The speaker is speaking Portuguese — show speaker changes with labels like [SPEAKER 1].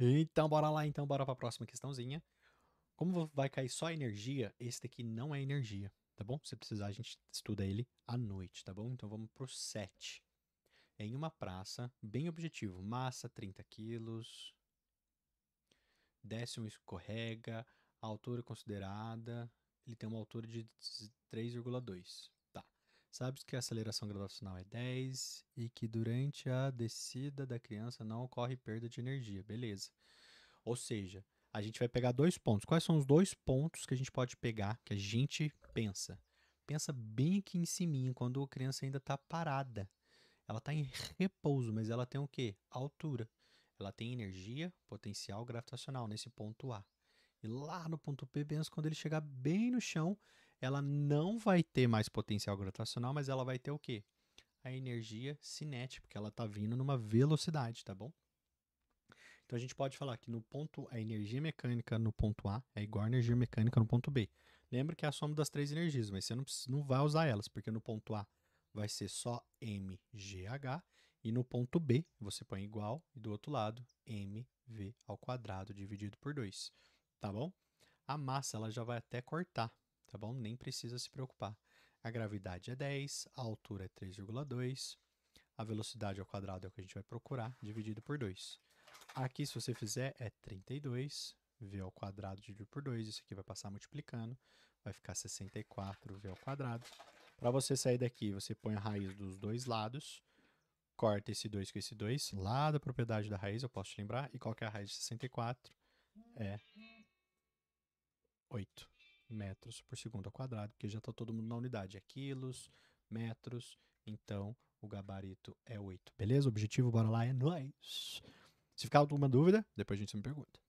[SPEAKER 1] Então, bora lá, então, bora para a próxima questãozinha. Como vai cair só energia, esse daqui não é energia, tá bom? Se precisar, a gente estuda ele à noite, tá bom? Então, vamos pro 7. É em uma praça, bem objetivo, massa 30 quilos, décimo escorrega, altura considerada, ele tem uma altura de 3,2. Sabes que a aceleração gravitacional é 10 e que durante a descida da criança não ocorre perda de energia, beleza. Ou seja, a gente vai pegar dois pontos. Quais são os dois pontos que a gente pode pegar, que a gente pensa? Pensa bem aqui em cima, quando a criança ainda está parada. Ela está em repouso, mas ela tem o quê? Altura. Ela tem energia, potencial gravitacional nesse ponto A. E lá no ponto P, pensa quando ele chegar bem no chão, ela não vai ter mais potencial gravitacional, mas ela vai ter o quê? A energia cinética, porque ela está vindo numa velocidade, tá bom? Então a gente pode falar que no ponto a energia mecânica no ponto A é igual à energia mecânica no ponto B. Lembra que é a soma das três energias, mas você não, não vai usar elas, porque no ponto A vai ser só mgh e no ponto B você põe igual e do outro lado mv ao quadrado dividido por 2, tá bom? A massa ela já vai até cortar, tá bom? Nem precisa se preocupar. A gravidade é 10, a altura é 3,2, a velocidade ao quadrado é o que a gente vai procurar, dividido por 2. Aqui, se você fizer, é 32, v ao quadrado dividido por 2, isso aqui vai passar multiplicando, vai ficar 64 v ao quadrado. Para você sair daqui, você põe a raiz dos dois lados, corta esse 2 com esse 2, lá da propriedade da raiz, eu posso te lembrar, e qual que é a raiz de 64? É 8 metros por segundo ao quadrado, porque já está todo mundo na unidade, é quilos, metros, então o gabarito é 8. Beleza? Objetivo, bora lá, é nóis! Se ficar alguma dúvida, depois a gente me pergunta.